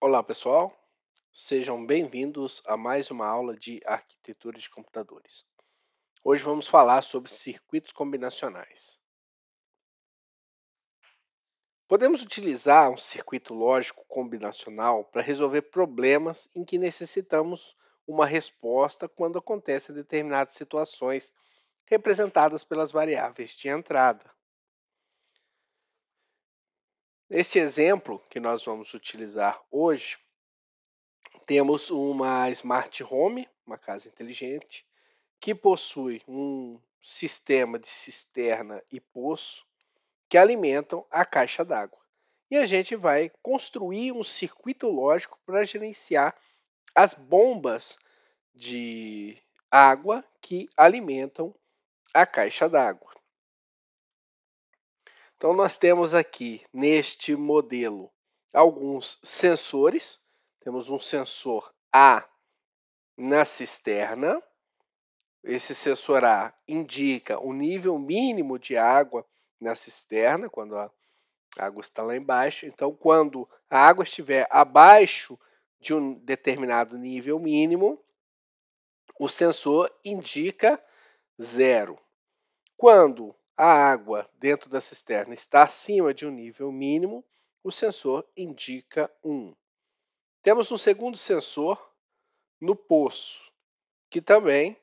Olá, pessoal. Sejam bem-vindos a mais uma aula de arquitetura de computadores. Hoje vamos falar sobre circuitos combinacionais. Podemos utilizar um circuito lógico combinacional para resolver problemas em que necessitamos uma resposta quando acontecem determinadas situações representadas pelas variáveis de entrada, Neste exemplo que nós vamos utilizar hoje, temos uma smart home, uma casa inteligente, que possui um sistema de cisterna e poço que alimentam a caixa d'água. E a gente vai construir um circuito lógico para gerenciar as bombas de água que alimentam a caixa d'água. Então, nós temos aqui neste modelo alguns sensores. Temos um sensor A na cisterna. Esse sensor A indica o nível mínimo de água na cisterna, quando a água está lá embaixo. Então, quando a água estiver abaixo de um determinado nível mínimo, o sensor indica zero. Quando a água dentro da cisterna está acima de um nível mínimo, o sensor indica 1. Temos um segundo sensor no poço, que também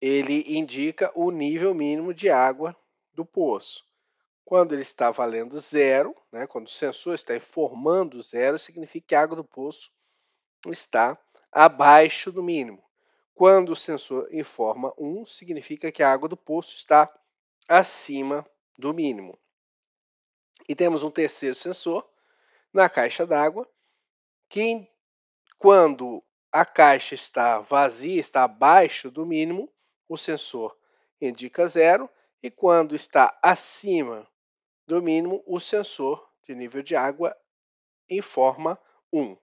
ele indica o nível mínimo de água do poço. Quando ele está valendo zero, né, quando o sensor está informando zero, significa que a água do poço está abaixo do mínimo. Quando o sensor informa 1, um, significa que a água do poço está acima do mínimo. E temos um terceiro sensor na caixa d'água, que quando a caixa está vazia, está abaixo do mínimo, o sensor indica zero, e quando está acima do mínimo, o sensor de nível de água informa 1.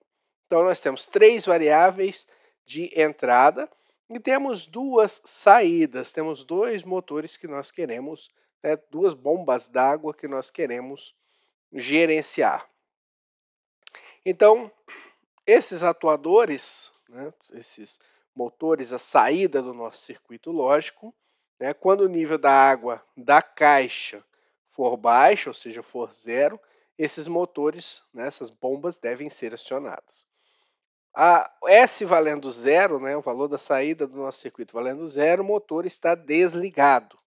Então, nós temos três variáveis de entrada e temos duas saídas, temos dois motores que nós queremos, né, duas bombas d'água que nós queremos gerenciar. Então, esses atuadores, né, esses motores, a saída do nosso circuito lógico, né, quando o nível da água da caixa for baixo, ou seja, for zero, esses motores, né, essas bombas devem ser acionadas. A S valendo zero, né, o valor da saída do nosso circuito valendo zero, o motor está desligado.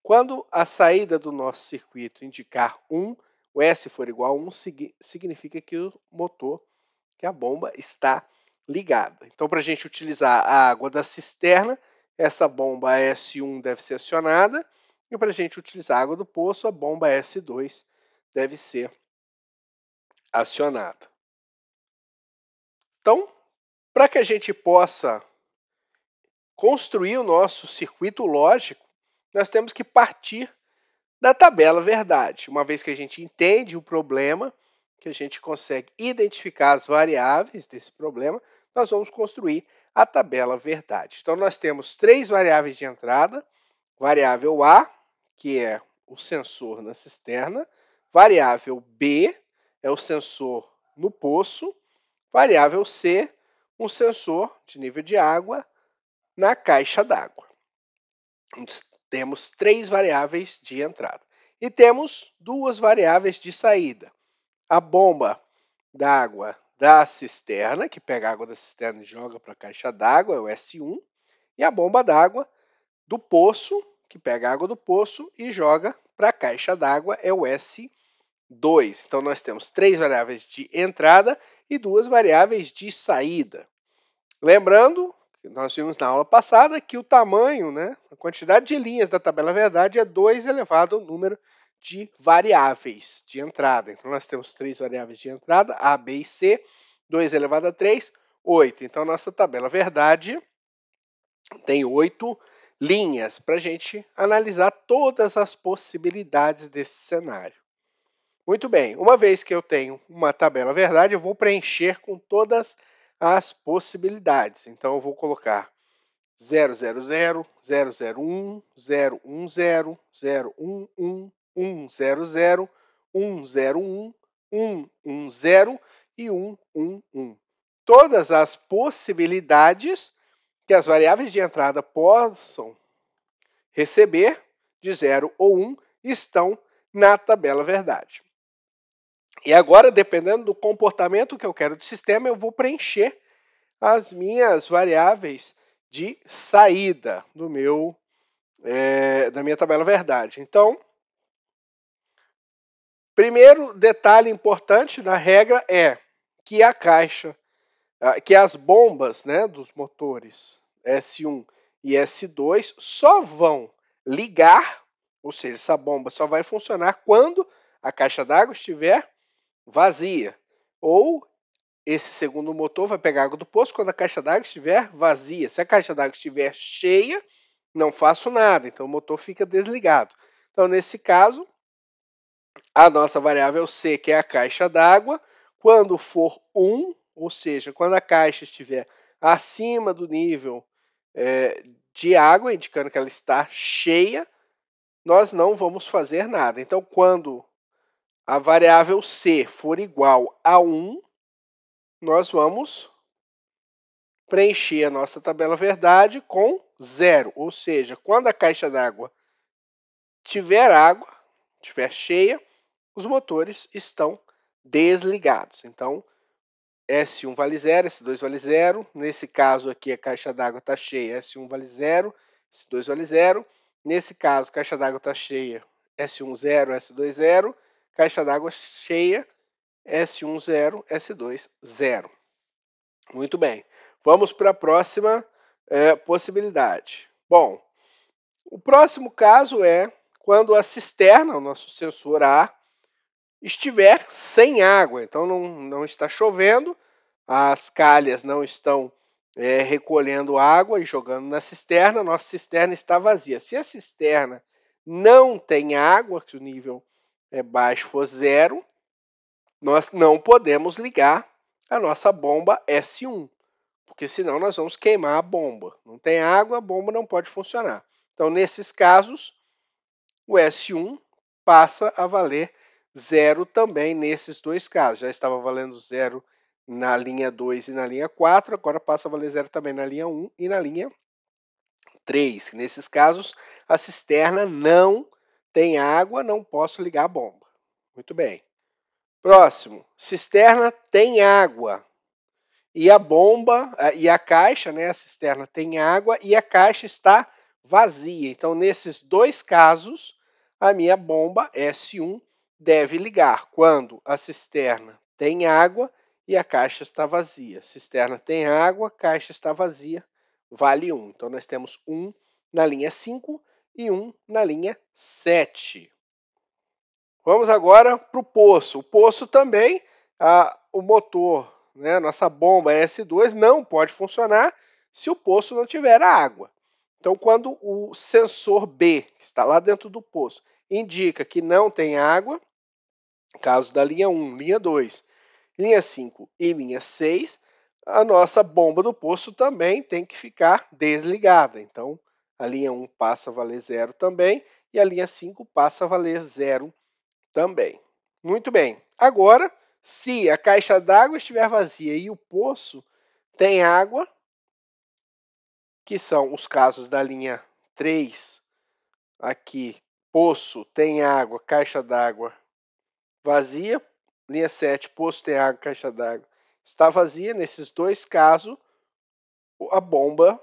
Quando a saída do nosso circuito indicar 1, o S for igual a 1, significa que o motor, que a bomba está ligada. Então, para a gente utilizar a água da cisterna, essa bomba S1 deve ser acionada, e para a gente utilizar a água do poço, a bomba S2 deve ser acionada. Então, para que a gente possa construir o nosso circuito lógico, nós temos que partir da tabela verdade. Uma vez que a gente entende o problema, que a gente consegue identificar as variáveis desse problema, nós vamos construir a tabela verdade. Então, nós temos três variáveis de entrada: variável A, que é o sensor na cisterna, variável B, é o sensor no poço, Variável C, um sensor de nível de água na caixa d'água. Temos três variáveis de entrada. E temos duas variáveis de saída. A bomba d'água da cisterna, que pega a água da cisterna e joga para a caixa d'água, é o S1, e a bomba d'água do poço, que pega a água do poço e joga para a caixa d'água, é o S2. 2. Então, nós temos três variáveis de entrada e duas variáveis de saída. Lembrando, nós vimos na aula passada que o tamanho, né, a quantidade de linhas da tabela verdade é 2 elevado ao número de variáveis de entrada. Então, nós temos três variáveis de entrada, A, B e C, 2 elevado a 3, 8. Então, nossa tabela verdade tem 8 linhas para a gente analisar todas as possibilidades desse cenário. Muito bem, uma vez que eu tenho uma tabela verdade, eu vou preencher com todas as possibilidades. Então, eu vou colocar 000, 001, 010, 011, 100, 101, 110 e 111. Todas as possibilidades que as variáveis de entrada possam receber de 0 ou 1 estão na tabela verdade. E agora, dependendo do comportamento que eu quero do sistema, eu vou preencher as minhas variáveis de saída do meu é, da minha tabela verdade. Então, primeiro detalhe importante da regra é que a caixa, que as bombas né, dos motores S1 e S2 só vão ligar, ou seja, essa bomba só vai funcionar quando a caixa d'água estiver vazia. Ou esse segundo motor vai pegar água do poço quando a caixa d'água estiver vazia. Se a caixa d'água estiver cheia, não faço nada, então o motor fica desligado. Então, nesse caso, a nossa variável C, que é a caixa d'água, quando for 1, ou seja, quando a caixa estiver acima do nível é, de água, indicando que ela está cheia, nós não vamos fazer nada. Então, quando a variável C for igual a 1, nós vamos preencher a nossa tabela verdade com zero. Ou seja, quando a caixa d'água tiver água, estiver cheia, os motores estão desligados. Então, S1 vale zero, S2 vale zero. Nesse caso aqui, a caixa d'água está cheia, S1 vale zero, S2 vale zero. Nesse caso, a caixa d'água está cheia, S1 zero, S2 zero caixa d'água cheia, S1 0, S2 0. Muito bem, vamos para a próxima é, possibilidade. Bom, o próximo caso é quando a cisterna, o nosso sensor A, estiver sem água, então não, não está chovendo, as calhas não estão é, recolhendo água e jogando na cisterna, nossa cisterna está vazia. Se a cisterna não tem água, que o nível é baixo for zero, nós não podemos ligar a nossa bomba S1, porque senão nós vamos queimar a bomba. Não tem água, a bomba não pode funcionar. Então, nesses casos, o S1 passa a valer zero também nesses dois casos. Já estava valendo zero na linha 2 e na linha 4, agora passa a valer zero também na linha 1 um e na linha 3. Nesses casos, a cisterna não tem água, não posso ligar a bomba. Muito bem. Próximo. Cisterna tem água. E a bomba, e a caixa, né? A cisterna tem água e a caixa está vazia. Então, nesses dois casos, a minha bomba S1 deve ligar quando a cisterna tem água e a caixa está vazia. Cisterna tem água, caixa está vazia, vale 1. Então, nós temos 1 na linha 5 e um na linha 7. Vamos agora para o poço. O poço também, o motor, né, nossa bomba S2 não pode funcionar se o poço não tiver água. Então, quando o sensor B, que está lá dentro do poço, indica que não tem água, caso da linha 1, linha 2, linha 5 e linha 6, a nossa bomba do poço também tem que ficar desligada. Então, a linha 1 passa a valer zero também, e a linha 5 passa a valer zero também. Muito bem, agora, se a caixa d'água estiver vazia e o poço tem água, que são os casos da linha 3, aqui, poço tem água, caixa d'água vazia, linha 7, poço tem água, caixa d'água está vazia, nesses dois casos, a bomba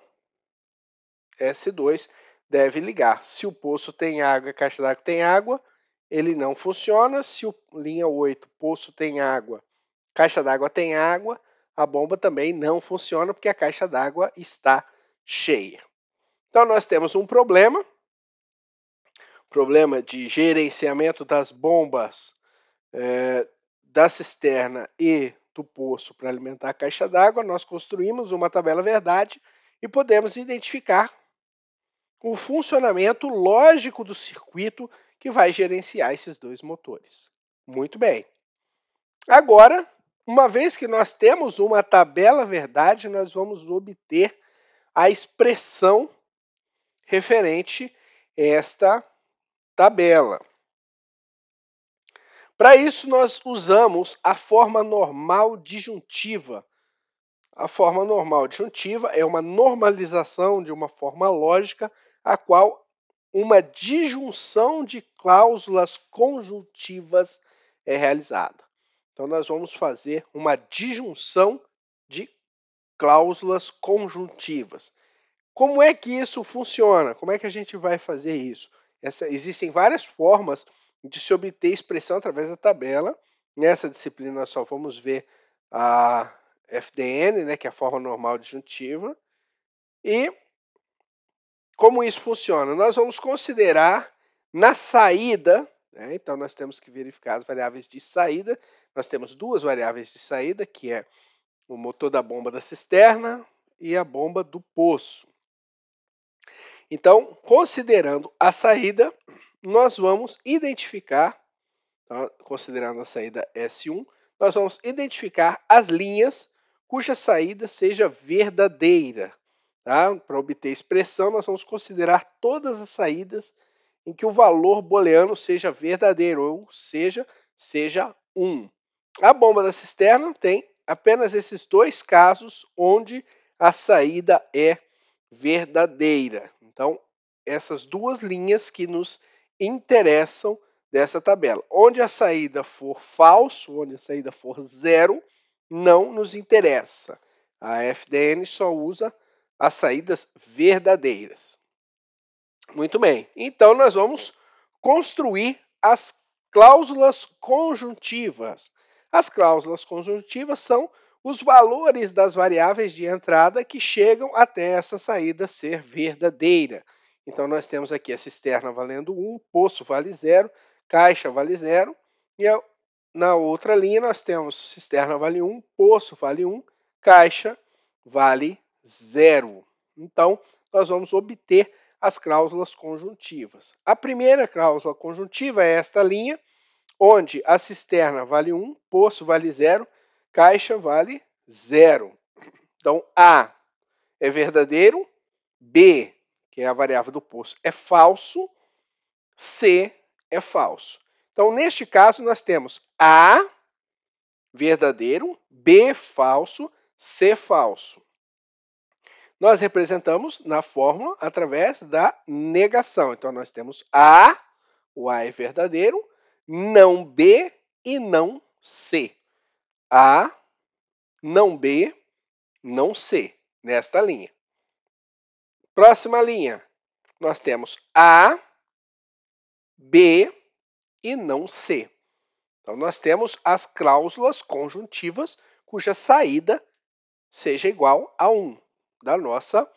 S2 deve ligar. Se o poço tem água, a caixa d'água tem água, ele não funciona. Se o linha 8, poço tem água, caixa d'água tem água, a bomba também não funciona porque a caixa d'água está cheia. Então nós temos um problema, problema de gerenciamento das bombas é, da cisterna e do poço para alimentar a caixa d'água. Nós construímos uma tabela verdade e podemos identificar o funcionamento lógico do circuito que vai gerenciar esses dois motores. Muito bem. Agora, uma vez que nós temos uma tabela verdade, nós vamos obter a expressão referente a esta tabela. Para isso, nós usamos a forma normal disjuntiva. A forma normal disjuntiva é uma normalização de uma forma lógica a qual uma disjunção de cláusulas conjuntivas é realizada. Então, nós vamos fazer uma disjunção de cláusulas conjuntivas. Como é que isso funciona? Como é que a gente vai fazer isso? Essa, existem várias formas de se obter expressão através da tabela. Nessa disciplina, nós só vamos ver a FDN, né, que é a forma normal disjuntiva. E como isso funciona? Nós vamos considerar na saída, né? então nós temos que verificar as variáveis de saída. Nós temos duas variáveis de saída, que é o motor da bomba da cisterna e a bomba do poço. Então, considerando a saída, nós vamos identificar, tá? considerando a saída S1, nós vamos identificar as linhas cuja saída seja verdadeira. Tá? Para obter expressão, nós vamos considerar todas as saídas em que o valor booleano seja verdadeiro, ou seja, seja 1. A bomba da cisterna tem apenas esses dois casos onde a saída é verdadeira. Então, essas duas linhas que nos interessam dessa tabela. Onde a saída for falso, onde a saída for zero, não nos interessa. A FDN só usa as saídas verdadeiras. Muito bem, então nós vamos construir as cláusulas conjuntivas. As cláusulas conjuntivas são os valores das variáveis de entrada que chegam até essa saída ser verdadeira. Então, nós temos aqui a cisterna valendo 1, poço vale 0, caixa vale 0, e na outra linha nós temos cisterna vale 1, poço vale 1, caixa vale zero. Então, nós vamos obter as cláusulas conjuntivas. A primeira cláusula conjuntiva é esta linha, onde a cisterna vale 1, poço vale 0, caixa vale 0. Então, A é verdadeiro, B, que é a variável do poço, é falso, C é falso. Então, neste caso, nós temos A verdadeiro, B falso, C falso. Nós representamos na fórmula através da negação. Então, nós temos A, o A é verdadeiro, não B e não C. A, não B, não C, nesta linha. Próxima linha, nós temos A, B e não C. Então, nós temos as cláusulas conjuntivas cuja saída seja igual a 1 da nossa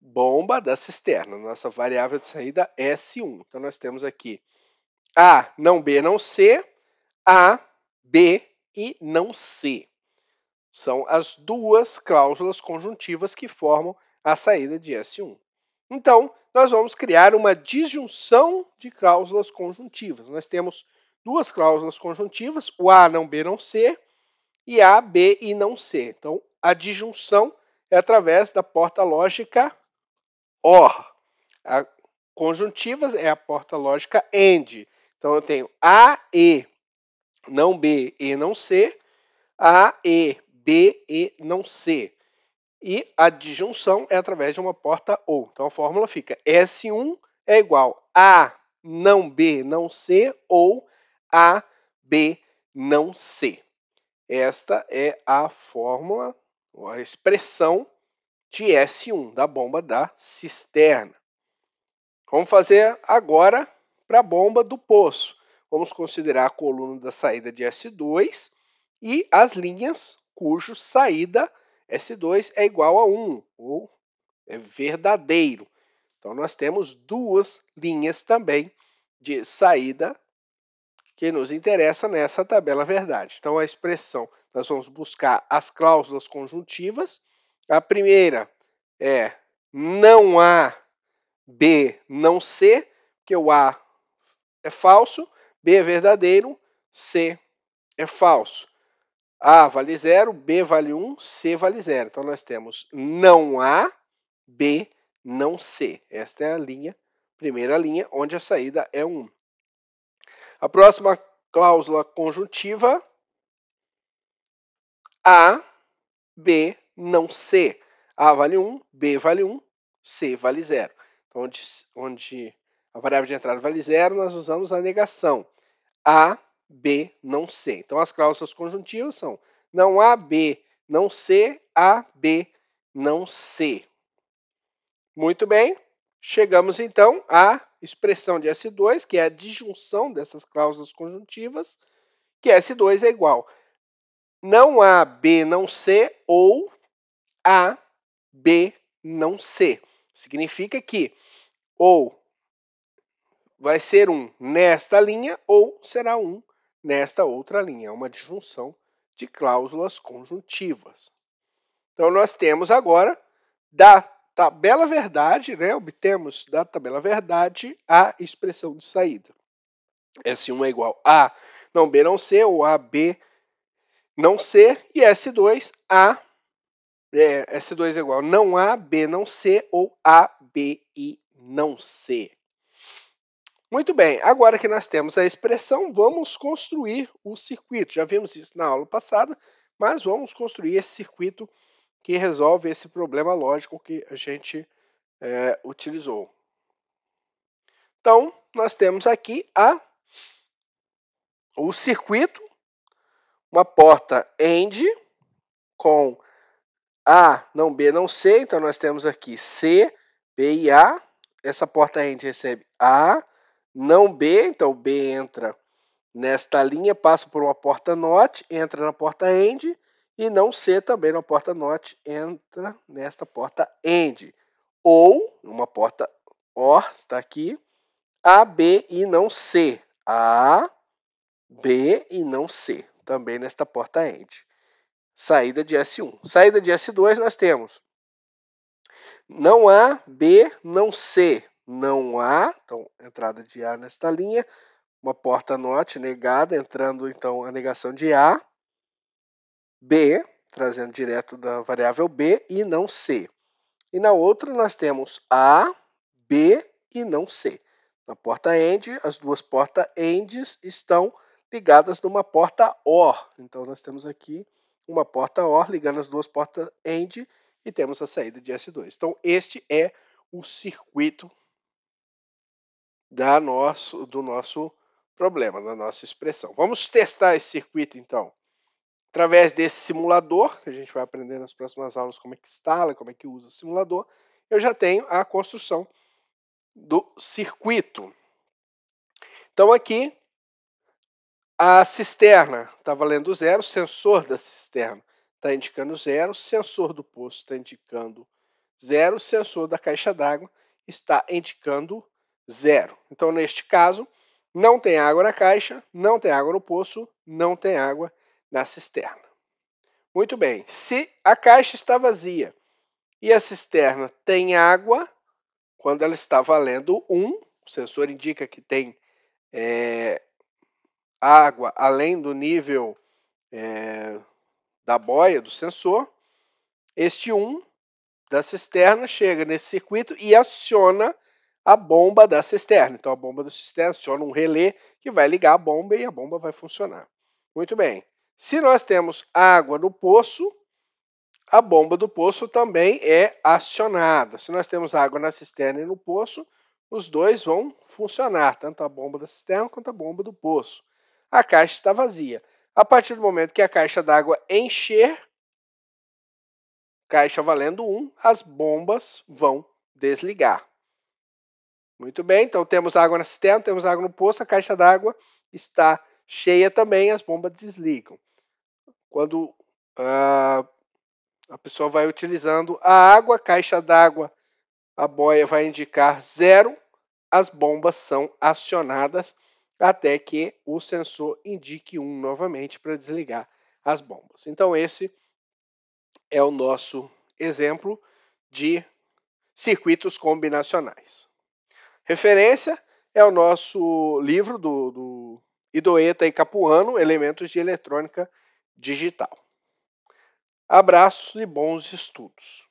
bomba da cisterna, nossa variável de saída S1. Então, nós temos aqui A, não B, não C, A, B e não C. São as duas cláusulas conjuntivas que formam a saída de S1. Então, nós vamos criar uma disjunção de cláusulas conjuntivas. Nós temos duas cláusulas conjuntivas, o A não B não C e A, B e não C. Então, a disjunção é através da porta lógica OR. A conjuntiva é a porta lógica AND. Então eu tenho A, E, não B, E não C, A, E, B, E não C. E a disjunção é através de uma porta OU. Então a fórmula fica S1 é igual a não B não C ou a B não C. Esta é a fórmula a expressão de S1 da bomba da cisterna. Vamos fazer agora para a bomba do poço. Vamos considerar a coluna da saída de S2 e as linhas cujo saída S2 é igual a 1, ou é verdadeiro. Então, nós temos duas linhas também de saída que nos interessa nessa tabela verdade. Então, a expressão, nós vamos buscar as cláusulas conjuntivas. A primeira é não A B, não C, que o A é falso, B é verdadeiro, C é falso. A vale 0, B vale 1, um, C vale 0. Então, nós temos não A, B, não C. Esta é a linha, primeira linha, onde a saída é 1. Um. A próxima cláusula conjuntiva A, B, não C. A vale 1, B vale 1, C vale 0. Então, onde, onde a variável de entrada vale 0, nós usamos a negação. A, B, não C. Então, as cláusulas conjuntivas são não A, B, não C, A, B, não C. Muito bem, chegamos então a expressão de S2, que é a disjunção dessas cláusulas conjuntivas, que S2 é igual não A, B, não C ou A, B, não C. Significa que ou vai ser um nesta linha ou será um nesta outra linha. É uma disjunção de cláusulas conjuntivas. Então, nós temos agora da tabela verdade, né, obtemos da tabela verdade a expressão de saída. S1 é igual a não B não C, ou a B não C, e S2 a é, S2 é igual não a B não C, ou a B e não C. Muito bem, agora que nós temos a expressão, vamos construir o circuito. Já vimos isso na aula passada, mas vamos construir esse circuito que resolve esse problema lógico que a gente é, utilizou. Então, nós temos aqui a, o circuito, uma porta AND com A, não B, não C. Então, nós temos aqui C, B e A. Essa porta AND recebe A, não B. Então, B entra nesta linha, passa por uma porta NOT, entra na porta AND e não C também na porta not entra nesta porta end. Ou uma porta OR, está aqui, A, B e não C. A, B e não C, também nesta porta end. Saída de S1. Saída de S2 nós temos não A, B, não C, não A, então entrada de A nesta linha, uma porta NOT negada, entrando então a negação de A, B, trazendo direto da variável B e não C. E na outra nós temos A, B e não C. Na porta AND, as duas portas ANDs estão ligadas numa porta OR. Então nós temos aqui uma porta OR ligando as duas portas AND e temos a saída de S2. Então este é o circuito da nosso, do nosso problema, da nossa expressão. Vamos testar esse circuito então. Através desse simulador, que a gente vai aprender nas próximas aulas como é que instala, como é que usa o simulador, eu já tenho a construção do circuito. Então aqui a cisterna está valendo zero, o sensor da cisterna está indicando zero, o sensor do poço está indicando zero, o sensor da caixa d'água está indicando zero. Então, neste caso, não tem água na caixa, não tem água no poço, não tem água na cisterna. Muito bem, se a caixa está vazia e a cisterna tem água, quando ela está valendo 1, o sensor indica que tem é, água além do nível é, da boia do sensor, este 1 da cisterna chega nesse circuito e aciona a bomba da cisterna. Então, a bomba da cisterna aciona um relé que vai ligar a bomba e a bomba vai funcionar. Muito bem. Se nós temos água no poço, a bomba do poço também é acionada. Se nós temos água na cisterna e no poço, os dois vão funcionar, tanto a bomba da cisterna quanto a bomba do poço. A caixa está vazia. A partir do momento que a caixa d'água encher, caixa valendo 1, as bombas vão desligar. Muito bem, então temos água na cisterna, temos água no poço, a caixa d'água está cheia também, as bombas desligam. Quando a, ah, a pessoa vai utilizando a água, caixa d'água, a boia vai indicar zero, as bombas são acionadas até que o sensor indique um novamente para desligar as bombas. Então, esse é o nosso exemplo de circuitos combinacionais. Referência é o nosso livro do, do Idoeta e Capuano, elementos de eletrônica digital. Abraços e bons estudos.